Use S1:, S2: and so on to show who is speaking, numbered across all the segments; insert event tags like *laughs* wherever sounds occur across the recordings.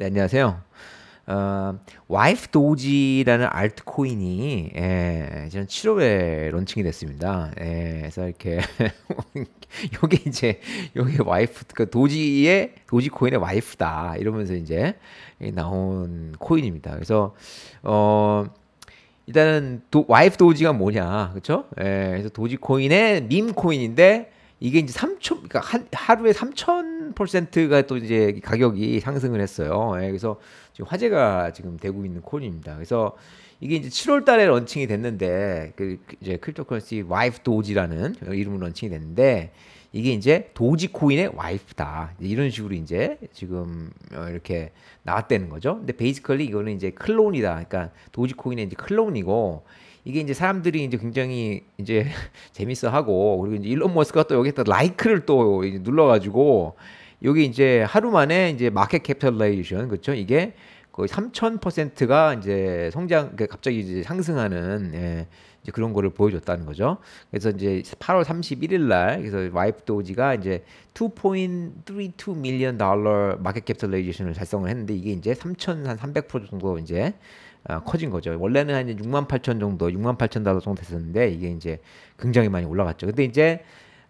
S1: 네, 안녕하세요. 어, 와이프 도지라는 알트코인이 예, 지난 7월에 론칭이 됐습니다. 예, 그래서 이렇게 *laughs* 요게 이제 요게 와이프 그 도지의 도지 코인의 와이프다 이러면서 이제 나온 코인입니다. 그래서 어 일단은 도, 와이프 도지가 뭐냐 그렇죠? 예, 그래서 도지 코인의 밈 코인인데 이게 이제 3천 그러니까 한, 하루에 3천 3%가 또 이제 가격이 상승을 했어요. 예, 그래서 지금 화제가 지금 되고 있는 코인입니다. 그래서 이게 이제 7월 달에 런칭이 됐는데 그 이제 크립토커런시 와이프 도지라는 이름으로 런칭이 됐는데 이게 이제 도지 코인의 와이프다. 이런 식으로 이제 지금 어, 이렇게 나왔다는 거죠. 근데 베이지컬리 이거는 이제 클론이다. 그러니까 도지 코인의 이제 클론이고 이게 이제 사람들이 이제 굉장히 이제 *laughs* 재밌어 하고 그리고 이제 일론 머스크가 또 여기다 라이크를 또 이제 눌러 가지고 여기 이제 하루 만에 이제 마켓 캐피탈레이션 그렇죠? 이게 거의 3,000%가 이제 성장 그러니까 갑자기 이제 상승하는 예, 이제 그런 거를 보여줬다는 거죠. 그래서 이제 8월 31일 날 그래서 와이프 도지가 이제 2.32 밀리언 달러 마켓 캐피탈레이션을 달성을 했는데 이게 이제 3,300% 정도 이제 아, 커진 거죠. 원래는 한 6만 8천 정도, 6만 8천 달러 정도 됐었는데 이게 이제 굉장히 많이 올라갔죠. 근데 이제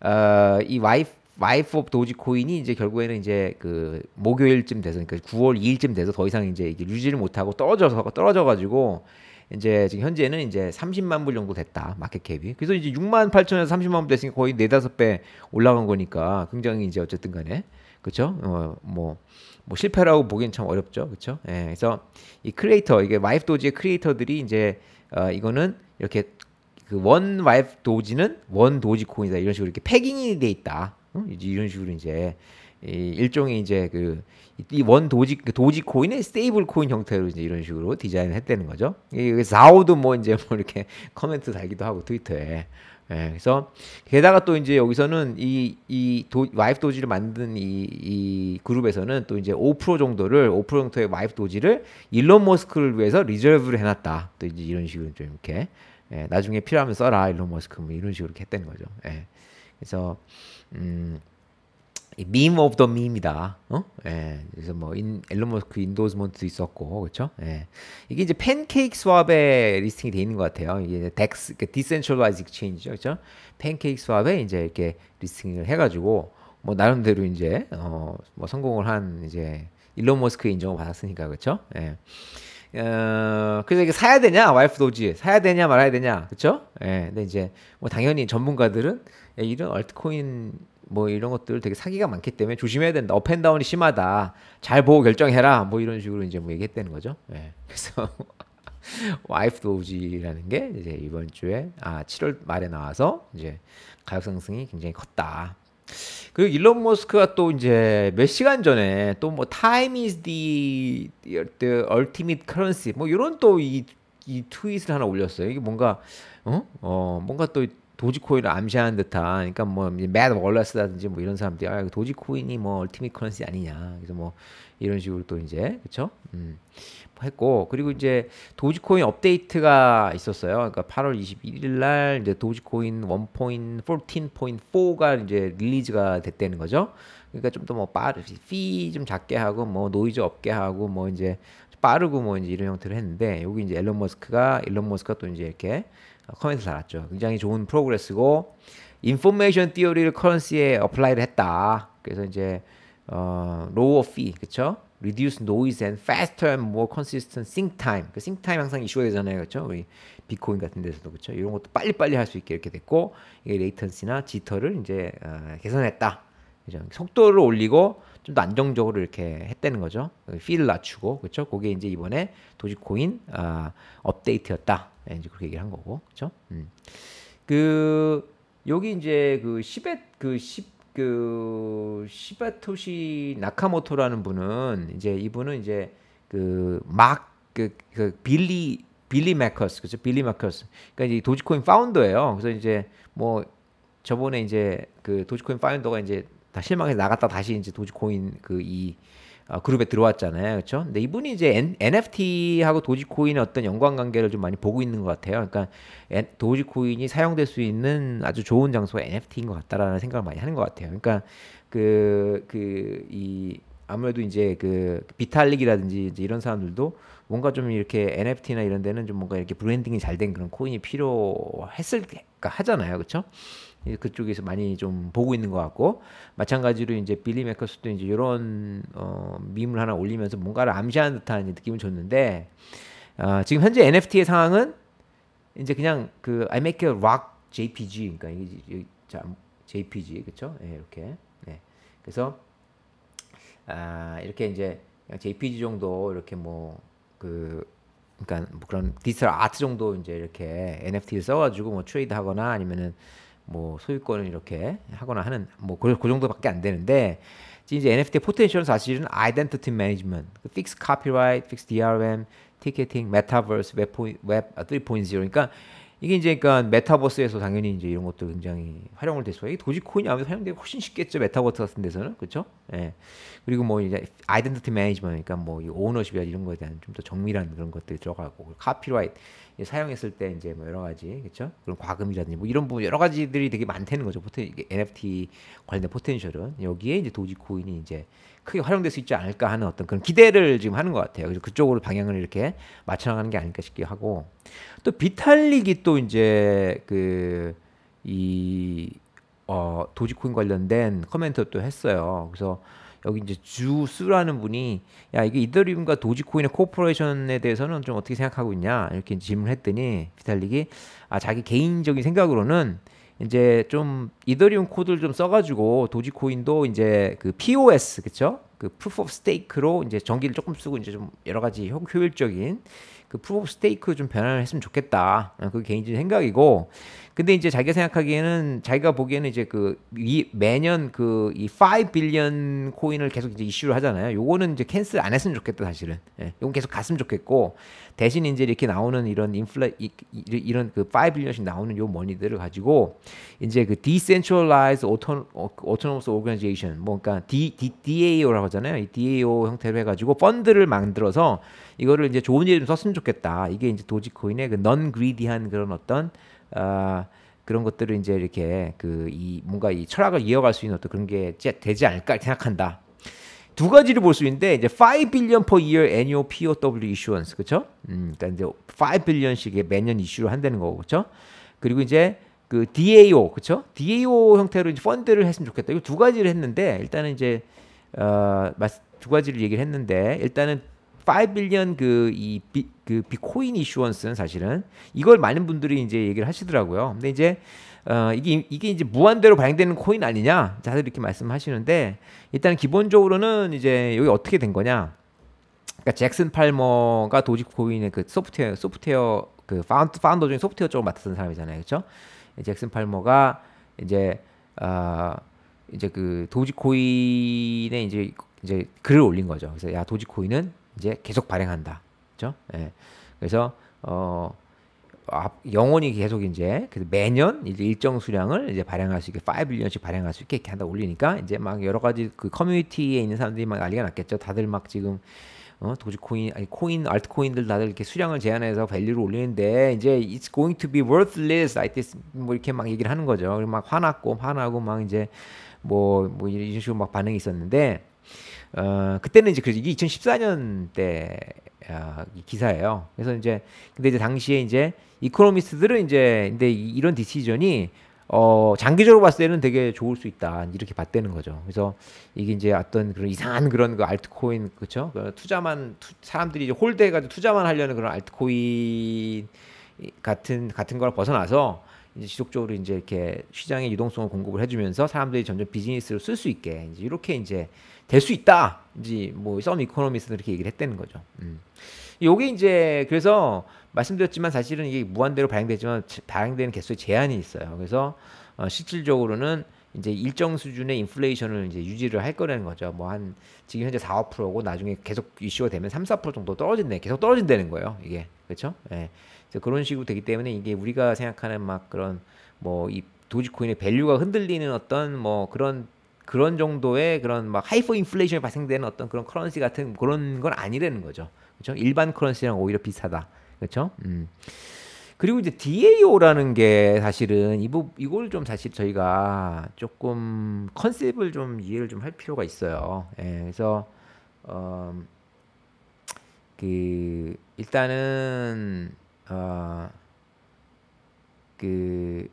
S1: 어, 이 와이프 와이프 오브 도지 코인이 이제 결국에는 이제 그 목요일쯤 돼서 그러니까 9월 2일쯤 돼서 더 이상 이제 이게 유지를 못하고 떨어져서 떨어져 가지고 이제 지금 현재는 이제 30만 불 정도 됐다 마켓 캡이 그래서 이제 6만 8천에서 30만 불 됐으니까 거의 네다섯 배 올라간 거니까 굉장히 이제 어쨌든 간에 그쵸 어뭐 뭐 실패라고 보기엔 참 어렵죠 그쵸예 그래서 이 크리에이터 이게 와이프 도지의 크리에이터들이 이제 어 이거는 이렇게 그 원 와이프 도지는 원 도지 코인이다 이런 식으로 이렇게 패깅이 돼 있다 어? 이런 식으로 이제 일종의 이제 그 이 원 도지 그 도지 코인의 스테이블 코인 형태로 이제 이런 식으로 디자인을 했다는 거죠. 이게 사오도 뭐 이제 뭐 이렇게 *laughs* 커멘트 달기도 하고 트위터에. 예, 그래서 게다가 또 이제 여기서는 이 이 와이프 도지를 만든 이, 이 그룹에서는 또 이제 5% 정도를 5% 정도의 와이프 도지를 일론 머스크를 위해서 리저브를 해놨다. 또 이제 이런 식으로 좀 이렇게 예, 나중에 필요하면 써라 일론 머스크 뭐 이런 식으로 이렇게 했다는 거죠. 예, 그래서 음, meme of 이다 어? 예. 그래서 뭐 인, 앨런 머스크 인도스먼트도 있었고 그렇 예. 이게 이제 팬케이크 스왑에 리스팅이 돼 있는 것 같아요. 이게 덱스 그러니까 디센트럴라이즈 익체인지죠. 그렇 팬케이크 스왑에 이제 이렇게 리스팅을 해 가지고 뭐 나름대로 이제 어뭐 성공을 한 이제 일론 머스크의 인정을 받았으니까 그렇 예. 어, 그래서 이게 사야 되냐 와이프 도지 사야 되냐 말아야 되냐 그쵸? 예, 근데 이제 뭐 당연히 전문가들은 예, 이런 얼트코인 뭐 이런 것들 되게 사기가 많기 때문에 조심해야 된다. 업앤다운이 심하다. 잘 보고 결정해라. 뭐 이런 식으로 이제 뭐 얘기했다는 거죠. 예. 그래서 *laughs* 와이프 도우지라는 게 이제 이번 주에 아 7월 말에 나와서 이제 가격 상승이 굉장히 컸다. 그리고 일론 머스크가 또 이제 몇 시간 전에 또뭐 time is the, the ultimate currency 뭐 이런 또 이 이 트윗을 하나 올렸어요. 이게 뭔가 어? 어 뭔가 또 도지코인을 암시하는 듯한 그러니까 뭐 매드 월러스라든지 뭐 이런 사람들이 아 도지코인이 뭐 얼티밋 커런시 아니냐 그래서 뭐 이런 식으로 또 이제 그쵸 음 했고 그리고 이제 도지코인 업데이트가 있었어요 그러니까 8월 21일 날 이제 도지코인 1.14.4가 이제 릴리즈가 됐다는 거죠 그러니까 좀 더 뭐 빠르 피좀 작게 하고 뭐 노이즈 없게 하고 뭐 이제 빠르고 뭐 이제 이런 형태로 했는데 여기 이제 앨런 머스크가 앨런 머스크가 또 이제 이렇게 커멘트 달았죠. 굉장히 좋은 프로그레스고 인포메이션 띠어리를 커런시에 어플라이를 했다. 그래서 이제 어, lower fee, 그쵸죠 reduce noise and faster and more consistent sync time. 그 sync time 항상 이슈가 되잖아요, 그쵸 우리 비코인 같은 데서도 그쵸 이런 것도 빨리 빨리 할 수 있게 이렇게 됐고 이게 레이턴시나 지터를 이제 어, 개선했다. 그죠? 속도를 올리고 좀더 안정적으로 이렇게 했다는 거죠. 필 그 낮추고 그렇죠. 그게 이제 이번에 도지코인 아, 업데이트였다. 예, 이제 그렇게 얘기를 한 거고 그렇죠. 음. 그 여기 이제 그 시벳 그1그 시바토시 나카모토라는 분은 이제 이분은 이제 그 막그 그, 그 빌리 빌리 마커스 그죠 빌리 마커스 그러니까 이제 도지코인 파운더예요 그래서 이제 뭐 저번에 이제 그 도지코인 파운더가 이제 다 실망해서 나갔다 다시 이제 도지코인 그이 어, 그룹에 들어왔잖아요. 그렇죠? 근데 이분이 이제 N, NFT하고 도지코인의 어떤 연관 관계를 좀 많이 보고 있는 것 같아요. 그러니까 N, 도지코인이 사용될 수 있는 아주 좋은 장소가 NFT인 것 같다라는 생각을 많이 하는 것 같아요. 그러니까 그 그이 아무래도 이제 그 비탈릭이라든지 이제 이런 사람들도 뭔가 좀 이렇게 NFT나 이런 데는 좀 뭔가 이렇게 브랜딩이 잘 된 그런 코인이 필요했을 까 그러니까 하잖아요. 그렇죠? 그쪽에서 많이 좀 보고 있는 것 같고 마찬가지로 이제 빌리 메커스도 이제 이런 어, 밈을 하나 올리면서 뭔가를 암시하는 듯한 느낌을 줬는데 어, 지금 현재 NFT의 상황은 이제 그냥 그 I make a rock JPG 그러니까 이게 JPG 그렇죠? 네, 이렇게 네. 그래서 아, 이렇게 이제 JPG 정도 이렇게 뭐 그 그러니까 뭐 그런 디지털 아트 정도 이제 이렇게 NFT를 써가지고 뭐 트레이드하거나 아니면은 뭐 소유권을 이렇게 하거나 하는 뭐그 그 정도밖에 안 되는데 이제 NFT 포텐셜은 사실은 아이덴티티 매니지먼트, 픽스 카피라이트, 픽스 DRM, 티켓팅, 메타버스, 웹웹 3.0 그러니까 이게 이제 그러니까 메타버스에서 당연히 이제 이런 것도 굉장히 활용을 됐어 이게 도지코인이 아무래도 사용되기 훨씬 쉽겠죠. 메타버스 같은 데서는. 그렇죠? 예. 그리고 뭐 이제 아이덴티티 매니지먼트 니까뭐 이 오너십이나 이런 거에 대한 좀 더 정밀한 그런 것들이 들어가고 카피라이트 사용했을 때 이제 뭐 여러 가지 그렇죠? 그런 과금이라든지 뭐 이런 부분 여러 가지들이 되게 많다는 거죠. 포텐 NFT 관련된 포텐셜은 여기에 이제 도지코인이 이제 크게 활용될 수 있지 않을까 하는 어떤 그런 기대를 지금 하는 것 같아요. 그래서 그쪽으로 방향을 이렇게 맞춰나가는 게 아닐까 싶기도 하고 또 비탈릭이 또 이제 그 이 어, 도지코인 관련된 커멘트도 했어요. 그래서 여기 이제 주스라는 분이 야 이게 이더리움과 도지코인의 코퍼레이션에 대해서는 좀 어떻게 생각하고 있냐 이렇게 질문을 했더니 비탈릭이 아 자기 개인적인 생각으로는 이제 좀 이더리움 코드를 좀 써가지고 도지코인도 이제 그 POS 그쵸 그 Proof of Stake로 이제 전기를 조금 쓰고 이제 좀 여러 가지 효율적인 그프로스테이크좀 변화를 했으면 좋겠다. 그 개인적인 생각이고. 근데 이제 자기가 생각하기에는 자기가 보기에는 이제 그이 매년 그이5 빌리언 코인을 계속 이제 이슈를 하잖아요. 요거는 이제 캔슬 안 했으면 좋겠다 사실은. 예. 요건 계속 갔으면 좋겠고 대신 이제 이렇게 나오는 이런 인플레 이, 런 그5 빌리언씩 나오는 요 머니들을 가지고 이제 그 decentralized autonomous organization 뭐 그러니까 DAO라고 하잖아요. 이 DAO 형태로 해 가지고 펀드를 만들어서 이거를 이제 좋은 일에 좀 썼으면 좋겠다. 이게 이제 도지코인의 그넌 그리디한 그런 어떤 아 그런 것들을 이제 이렇게 그이 뭔가 이 철학을 이어갈 수 있는 어떤 그런 게 되지 않을까 생각한다. 두 가지를 볼 수 있는데 이제 5 billion per year annual POW issuance 그렇죠? 음, 그러니까 이제 5 billion씩의 매년 이슈를 한다는 거고 그렇죠? 그리고 이제 그 DAO 그렇죠? DAO 형태로 이제 펀드를 했으면 좋겠다. 이두 가지를 했는데 일단은 이제 어 두 가지를 얘기를 했는데 일단은 5 빌리언 그이 그 비코인 이슈언스는 사실은 이걸 많은 분들이 이제 얘기를 하시더라고요. 근데 이제 어, 이게 이게 이제 무한대로 발행되는 코인 아니냐? 다들 이렇게 말씀하시는데 일단 기본적으로는 이제 여기 어떻게 된 거냐? 그러니까 잭슨 팔머가 도지코인의 그 소프트웨어 소프트웨어 그 파운드 파운더 중에 소프트웨어 쪽을 맡았던 사람이잖아요, 그렇죠? 잭슨 팔머가 이제 어, 이제 그 도지코인에 이제 이제 글을 올린 거죠. 그래서 야 도지코인은 이제 계속 발행한다. 그죠? 예. 그래서 어 영원히 계속 이제 그 매년 이제 일정 수량을 이제 발행할 수 있게 5빌리언씩 발행할 수 있게 이렇게 한다 올리니까 이제 막 여러 가지 그 커뮤니티에 있는 사람들이 막 난리가 났겠죠. 다들 막 지금 어, 도지코인 아니 코인 알트코인들 다들 이렇게 수량을 제한해서 밸류를 올리는데 이제 it's going to be worthless I t 뭐 이렇게 막 얘기를 하는 거죠. 막 화났고 화나고 막 이제 뭐뭐 뭐 이런 식으로 막 반응이 있었는데 어, 그때는 이제 그래서 이게 2014년 때 어, 기사예요. 그래서 이제 근데 이제 당시에 이제 이코노미스트들은 이제 근데 이런 디시전이 어, 장기적으로 봤을 때는 되게 좋을 수 있다. 이렇게 봤다는 거죠. 그래서 이게 이제 어떤 그런 이상한 그런 그 알트코인, 그쵸? 그 투자만, 투, 사람들이 이제 홀드해가지고 투자만 하려는 그런 알트코인 같은, 같은 걸 벗어나서 이제 지속적으로 이제 이렇게 시장의 유동성을 공급을 해주면서 사람들이 점점 비즈니스로 쓸 수 있게 이제 이렇게 이제 될수 있다. 이제 뭐썸 이코노미스는 그렇게 얘기를 했다는 거죠. 음. 요게 이제 그래서 말씀드렸지만 사실은 이게 무한대로 발행되지만 발행되는 개수에 제한이 있어요. 그래서 어, 실질적으로는 이제 일정 수준의 인플레이션을 이제 유지를 할 거라는 거죠. 뭐 한 지금 현재 4, 5%고 나중에 계속 이슈가 되면 3, 4% 정도 떨어진대. 계속 떨어진다는 거예요. 이게. 그렇죠? 예. 그래서 그런 식으로 되기 때문에 이게 우리가 생각하는 막 그런 뭐 이 도지코인의 밸류가 흔들리는 어떤 뭐 그런 그런 정도의 그런 막 하이퍼 인플레이션이 발생되는 어떤 그런 커런시 같은 그런 건 아니라는 거죠. 그렇죠? 일반 커런시랑 오히려 비슷다 그렇죠? 음. 그리고 이제 DAO라는 게 사실은 이 부, 이걸 좀 사실 저희가 조금 컨셉을 좀 이해를 좀 할 필요가 있어요. 예, 그래서 어, 그 일단은 어, 그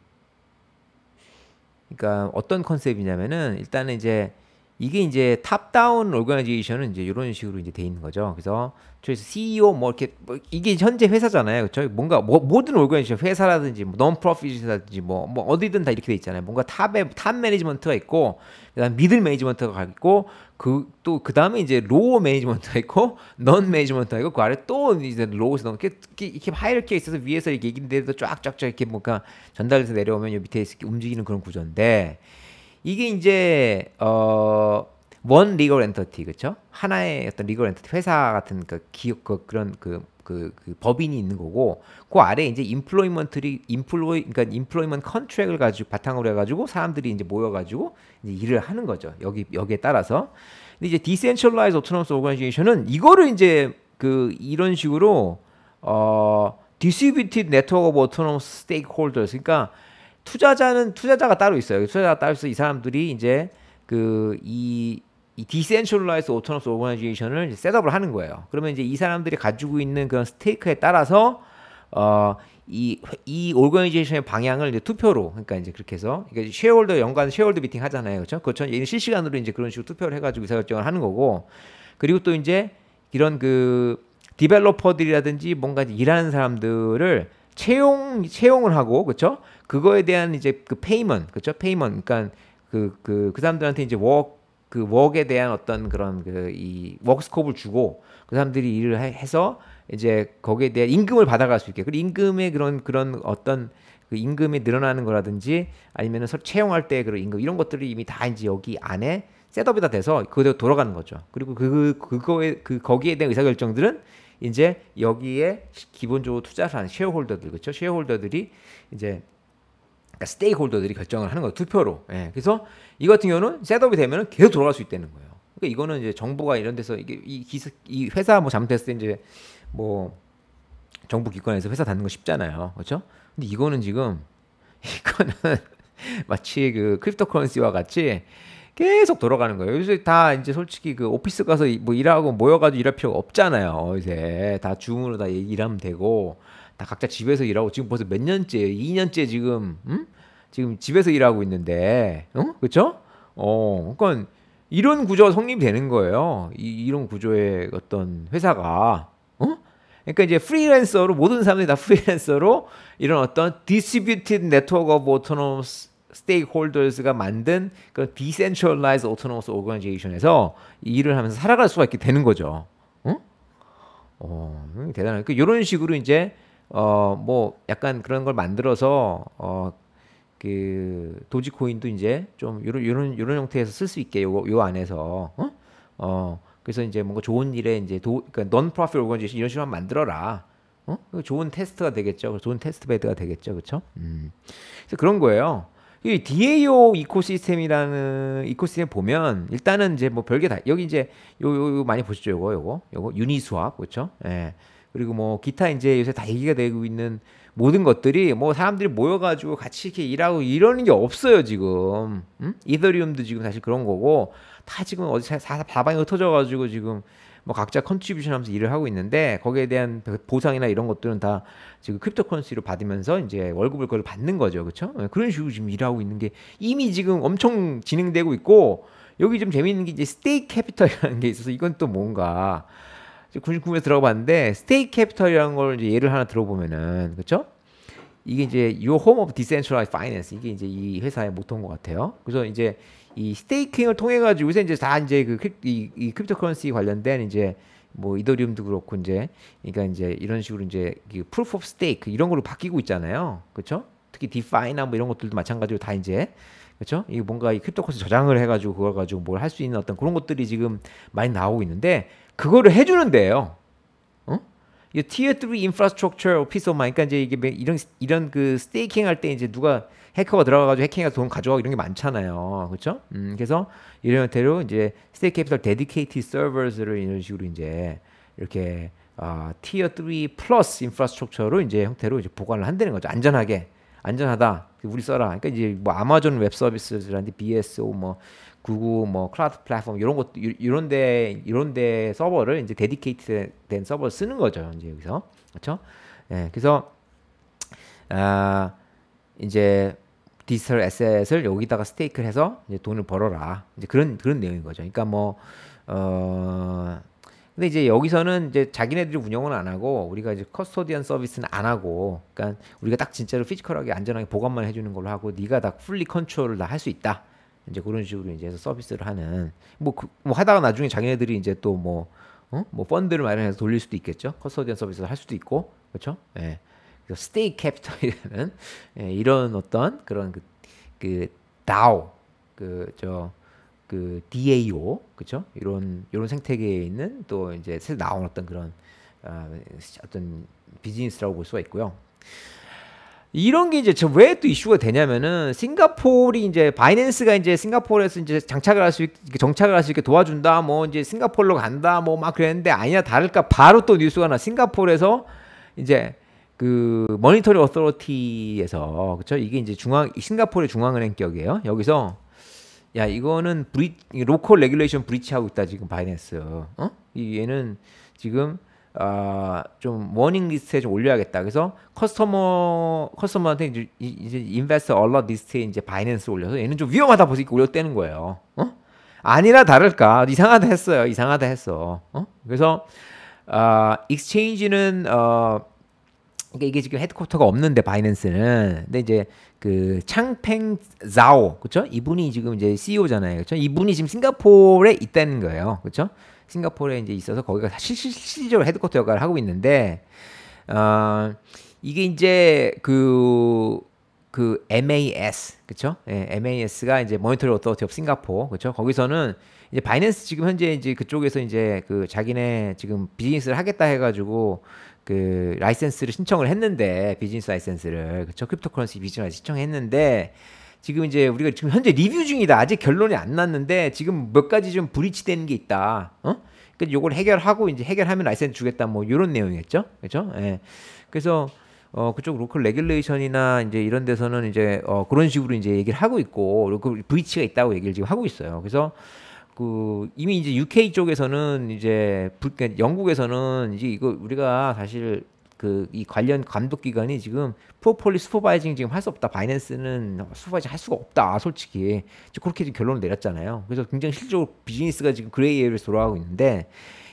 S1: 그러니까 어떤 컨셉이냐면은 일단은 이제 이게 이제 탑다운 오가니제이션은 이제 이런 식으로 이제 돼 있는 거죠. 그래서 저희서 CEO 뭐 이렇게 뭐 이게 현재 회사잖아요. 그렇죠? 뭔가 뭐, 모든 오가니제이션 회사라든지 뭐 논프로핏이라든지 뭐, 뭐 어디든 다 이렇게 돼 있잖아요. 뭔가 탑에 탑 매니지먼트가 있고 그다음 미들 매니지먼트가 있고 그 또 그다음에 이제 로우 매니지먼트가 있고 넌 매니지먼트가 있고 그 아래 또 이제 로우에서 이렇게 이렇게 하이렇게 있어서 위에서 이렇게 얘기인데도 쫙쫙쫙 이렇게 뭔가 전달해서 내려오면 요 밑에 움직이는 그런 구조인데 이게 이제 어, 원 리걸 엔터티 그렇죠? 하나의 어떤 리걸 엔터티 회사 같은 그 기업 그 그런 그, 그, 그 법인이 있는 거고 그 아래 이제 인플로이먼트리 인플로이 그러니까 인플로이먼트 컨트랙을 가지고 바탕으로 해 가지고 사람들이 이제 모여 가지고 이제 일을 하는 거죠. 여기 여기에 따라서. 근데 이제 디센트럴라이즈 오토노스 오가니제이션은 이거를 이제 그 이런 식으로 어 디스트리뷰티드 네트워크 오브 오토노스 스테이크홀더스 그러니까 투자자는 투자자가 따로 있어요. 투자자가 따로 있어 이 사람들이 이제 그이 이 디센트럴라이즈 오토노스 오거나이제이션을 셋업을 하는 거예요. 그러면 이제 이 사람들이 가지고 있는 그런 스테이크에 따라서 어이이 이 오거나이제이션의 방향을 이제 투표로 그러니까 이제 그렇게 해서 그러니까 쉐어홀더 연관 쉐어홀더 미팅 하잖아요. 그렇죠? 그렇죠. 얘 실시간으로 이제 그런 식으로 투표를 해 가지고 의사결정을 하는 거고. 그리고 또 이제 이런 그 디벨로퍼들이라든지 뭔가 일하는 사람들을 채용 채용을 하고 그렇죠? 그거에 대한 이제 그 페이먼 그렇죠? 페이먼 그러니까 그그그 그, 그 사람들한테 이제 워크 그 웍에 대한 어떤 그런 그 이 워크스콥을 주고 그 사람들이 일을 해서 이제 거기에 대한 임금을 받아갈 수 있게 그리고 임금의 그런 그런 어떤 그 임금이 늘어나는 거라든지 아니면은 채용할 때 그런 임금 이런 것들이 이미 다 이제 여기 안에 셋업이 다 돼서 그대로 돌아가는 거죠. 그리고 그, 그 그거에 그 거기에 대한 의사결정들은 이제 여기에 기본적으로 투자를 하는 셰어홀더들 그렇죠? 쉐어홀더들이 이제 그러니까 스테이홀더들이 결정을 하는 거 투표로. 예. 그래서 이 같은 경우는 셋업이 되면 계속 돌아갈 수 있다는 거예요. 그러니까 이거는 이제 정부가 이런 데서 이게 이, 기이 회사 뭐 잘못했을 때 이제 뭐 정부 기관에서 회사 닫는 거 쉽잖아요. 그렇죠? 근데 이거는 지금 *laughs* 이거는 마치 그 크립토 커런시와 같이 계속 돌아가는 거예요. 요새 다 이제 솔직히 그 오피스 가서 뭐 일하고 모여가지고 일할 필요가 없잖아요. 이제 다 줌으로 다 일하면 되고 다 각자 집에서 일하고 지금 벌써 몇 년째, 2년째 지금 음? 지금 집에서 일하고 있는데, 응? 그렇죠? 어, 그러니까 이런 구조가 성립되는 거예요. 이, 런 구조의 어떤 회사가, 어? 그러니까 이제 프리랜서로 모든 사람들이 다 *laughs* 프리랜서로 이런 어떤 디스트리뷰티드 네트워크 오브 오토노스 스테이크홀더스가 만든 그 디센트럴라이즈 오토노스 오거나이제이션에서 일을 하면서 살아갈 수가 있게 되는 거죠. 응? 어, 음, 대단해. 그 이런 식으로 이제 어뭐 약간 그런 걸 만들어서 어그 도지코인도 이제 좀 요런 요런 요런 형태에서 쓸 수 있게 요요 안에서 어? 어 그래서 이제 뭔가 좋은 일에 이제 도 그러니까 넌 프로필 오거니제이션 이런 식으로 만들어라. 어? 좋은 테스트가 되겠죠. 좋은 테스트 베드가 되겠죠. 그렇죠? 음. 그래서 그런 거예요. 이 DAO 이코시스템이라는 이코시스템 보면 일단은 이제 뭐 별게 다 여기 이제 요, 요, 요 많이 보시죠 요거 요거 요거 유니스왑 그렇죠? 예. 그리고 뭐 기타 이제 요새 다 얘기가 되고 있는 모든 것들이 뭐 사람들이 모여가지고 같이 이렇게 일하고 이러는 게 없어요 지금 음? 이더리움도 지금 사실 그런 거고 다 지금 어디 사방이 흩어져가지고 지금 뭐 각자 컨트리뷰션 하면서 일을 하고 있는데 거기에 대한 그 보상이나 이런 것들은 다 지금 크립토 커런시로 받으면서 이제 월급을 그걸 받는 거죠. 그렇죠? 그런 식으로 지금 일하고 있는 게 이미 지금 엄청 진행되고 있고 여기 좀 재미있는 게 이제 스테이크 캐피털이라는 게 있어서 이건 또 뭔가 99에 들어봤는데 스테이크 캐피털이라는 걸 이제 예를 하나 들어보면은 그렇죠? 이게 이제 요홈 오브 디센트럴라이즈 파이낸스 이게 이제 이 회사의 모토인 것 같아요. 그래서 이제 이 스테이킹을 통해 가지고 요새 이제 다 이제 그 이, 이 크립토커런시 관련된 이제 뭐 이더리움도 그렇고 이제 그러니까 이제 이런 식으로 이제 프루프 오브 스테이크 이런 걸로 바뀌고 있잖아요. 그렇죠? 특히 디파이나 뭐 이런 것들도 마찬가지로 다 이제 그렇죠? 이 뭔가 이 크립토커스 저장을 해 가지고 그걸 가지고 뭘 할 수 있는 어떤 그런 것들이 지금 많이 나오고 있는데 그거를 해 주는 데요 어? 이 tier 3 i n f r a s t r u c t u 그러니까 이제 이게 이런 이런 그 스테이킹 할 때 이제 누가 해커가 들어가가지고 해킹해서 돈 가져가고 이런 게 많잖아요. 그렇죠? 음, 그래서 이런 형태로 이제 스테이 캐피털 데디케이티 서버스를 이런 식으로 이제 이렇게 어, 티어 3 플러스 인프라스트럭처로 이제 형태로 이제 보관을 한다는 거죠. 안전하게 안전하다. 우리 써라. 그러니까 이제 뭐 아마존 웹 서비스라든지 BSO 뭐 구글 뭐 클라우드 플랫폼 이런 것 이런데 이런데 서버를 이제 데디케이트된 서버를 쓰는 거죠. 이제 여기서 그렇죠? 예, 그래서 아 이제 디지털 에셋을 여기다가 스테이크를 해서 이제 돈을 벌어라. 이제 그런 그런 내용인 거죠. 그러니까 뭐 어. 근데 이제 여기서는 이제 자기네들이 운영은 안 하고 우리가 이제 커스터디언 서비스는 안 하고 그러니까 우리가 딱 진짜로 피지컬하게 안전하게 보관만 해주는 걸로 하고 네가 다 풀리 컨트롤을 다 할 수 있다 이제 그런 식으로 이제 해서 서비스를 하는 뭐, 그, 뭐 하다가 나중에 자기네들이 이제 또 뭐 어? 뭐 펀드를 마련해서 돌릴 수도 있겠죠 커스터디언 서비스를 할 수도 있고 그렇죠 예 스테이 그 캐피털이라는 *laughs* 예, 이런 어떤 그런 그, 그 DAO 그저그 그, 그 DAO 그죠 이런 이런 생태계에 있는 또 이제 새로 나온 어떤 그런 어, 어떤 비즈니스라고 볼 수가 있고요. 이런 게 이제 저 왜 또 이슈가 되냐면은 싱가폴이 이제 바이낸스가 이제 싱가폴에서 이제 장착을 할 수 있게 정착을 할 수 있게 도와준다 뭐 이제 싱가폴로 간다 뭐 막 그랬는데 아니야 다를까 바로 또 뉴스가 나 싱가폴에서 이제 그모니터리어서로티에서 그렇죠? 이게 이제 중앙 싱가포르의 중앙은행격이에요. 여기서 야 이거는 브릿 로컬 레귤레이션 브릿치하고 있다 지금 바이낸스. 어? 얘는 지금 아좀 워닝 리스트에 좀 올려야겠다. 그래서 커스터머 커스터머한테 이제, 이제 인베스트 얼러 리스트에 이제 바이낸스 올려서 얘는 좀 위험하다 보니까 올려떼는 거예요. 어? 아니라 다를까 이상하다 했어요. 이상하다 했어. 어? 그래서 아 익스체인지는 어 그러니까 이게 지금 헤드쿼터가 없는데 바이낸스는 근데 이제 그 창팽 자오 그렇죠? 이분이 지금 이제 CEO잖아요. 그렇죠? 이분이 지금 싱가포르에 있다는 거예요. 그렇죠? 싱가포르에 이제 있어서 거기가 실질, 적으로 헤드쿼터 역할을 하고 있는데 어, 이게 이제 그 그 MAS 그렇죠? 예, MAS가 이제 모니터리 어떻게업 싱가포 르 그렇죠? 거기서는 이제 바이낸스 지금 현재 이제 그쪽에서 이제 그 자기네 지금 비즈니스를 하겠다 해가지고 그 라이센스를 신청을 했는데 비즈니스 라이센스를 그쵸 크립토커런시 비즈니스 신청했는데 지금 이제 우리가 지금 현재 리뷰 중이다 아직 결론이 안 났는데 지금 몇 가지 좀브이치되는게 있다 어그니까 요걸 해결하고 이제 해결하면 라이센스 주겠다 뭐요런 내용이겠죠 그죠 예 그래서 어 그쪽 로컬 레귤레이션이나 이제 이런 데서는 이제 어 그런 식으로 이제 얘기를 하고 있고 그 브이치가 있다고 얘기를 지금 하고 있어요 그래서 그 이미 이제 UK 쪽에서는 이제 불, 그러니까 영국에서는 이제 이거 우리가 사실 그 이 관련 감독 기관이 지금 프로폴리 스포바이징 지금 할 수 없다. 바이낸스는 스포바이징 할 수가 없다. 솔직히 그렇게 지금 결론을 내렸잖아요. 그래서 굉장히 실질적으로 비즈니스가 지금 그레이 에어를 돌아가고 있는데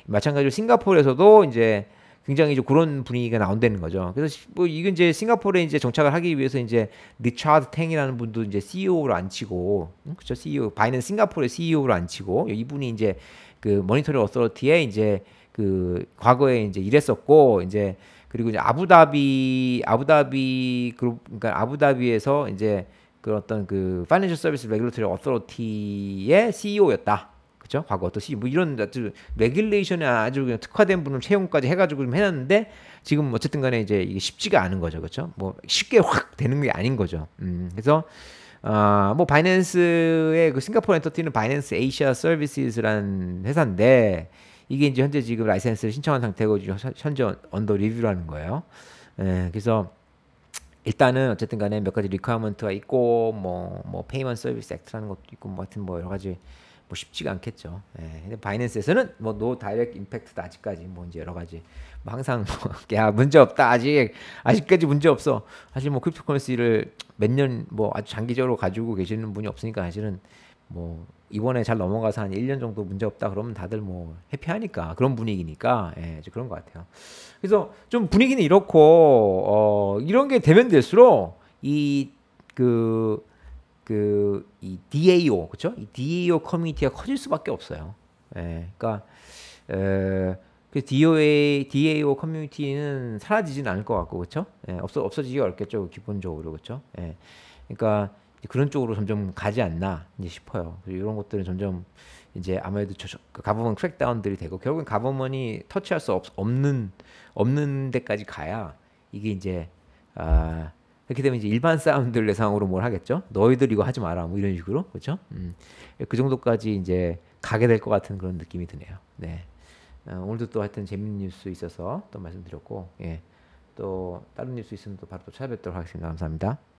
S1: 마찬가지로 싱가포르에서도 이제 굉장히 이제 그런 분위기가 나온다는 거죠. 그래서 뭐 이건 이제 싱가포르에 이제 정착을 하기 위해서 이제 리차드 탱이라는 분도 이제 CEO를 앉히고 그렇죠 CEO 바이낸 싱가포르의 CEO를 앉히고 이분이 이제 그모니터링 어서러티에 이제 그 과거에 이제 일했었고 이제 그리고 이제 아부다비 아부다비 그룹 그러니까 아부다비에서 이제 그 어떤 그 파이낸셜 서비스 레귤러이리 어서러티의 CEO였다. 그죠? 과거 어떻이 뭐 이런 아주 레귤레이션에 아주 그냥 특화된 분을 채용까지 해가지고 좀 해놨는데 지금 어쨌든 간에 이제 이게 쉽지가 않은 거죠, 그죠뭐 쉽게 확 되는 게 아닌 거죠. 음, 그래서 아뭐 바이낸스의 그 싱가포르 엔터티는 바이낸스 에이시아 서비스라는 회사인데 이게 이제 현재 지금 라이센스를 신청한 상태고 현재 언더 리뷰라는 거예요. 예, 그래서 일단은 어쨌든 간에 몇 가지 리퀘어먼트가 있고 뭐 뭐 페이먼 서비스 액트라는 것도 있고 뭐 하여튼 뭐 여러 가지 뭐 쉽지가 않겠죠. 예. 근데 바이낸스에서는 뭐 노 다이렉트 임팩트도 아직까지 뭐 이제 여러 가지 뭐 항상 뭐야 *laughs* 문제 없다 아직 아직까지 문제 없어. 사실 뭐 크립토 커런시를 몇 년 뭐 아주 장기적으로 가지고 계시는 분이 없으니까 사실은 뭐 이번에 잘 넘어가서 한 1년 정도 문제 없다 그러면 다들 뭐 해피하니까 그런 분위기니까 예, 그런 것 같아요. 그래서 좀 분위기는 이렇고 어, 이런 게 되면 될수록 이그 그이 DAO 그렇죠? 이 DAO 커뮤니티가 커질 수밖에 없어요. 예, 그러니까 에, 그 DOA DAO 커뮤니티는 사라지진 않을 것 같고 그렇죠? 예, 없어 없어지기 어렵겠죠 기본적으로 그렇죠? 예, 그러니까 그런 쪽으로 점점 가지 않나 이제 싶어요. 이런 것들은 점점 이제 아무래도 저, 저, 그 가보면 크랙다운들이 되고 결국엔 가보면이 터치할 수 없, 없는 없는 데까지 가야 이게 이제 아 그렇게 되면 이제 일반 사람들 내상으로뭘 하겠죠? 너희들 이거 하지 마라 뭐 이런 식으로 그렇죠? 음, 그 정도까지 이제 가게 될 것 같은 그런 느낌이 드네요. 네. 어, 오늘도 또 하여튼 재밌는 뉴스 있어서 또 말씀드렸고 예. 또 다른 뉴스 있으면 또 바로 또 찾아뵙도록 하겠습니다. 감사합니다.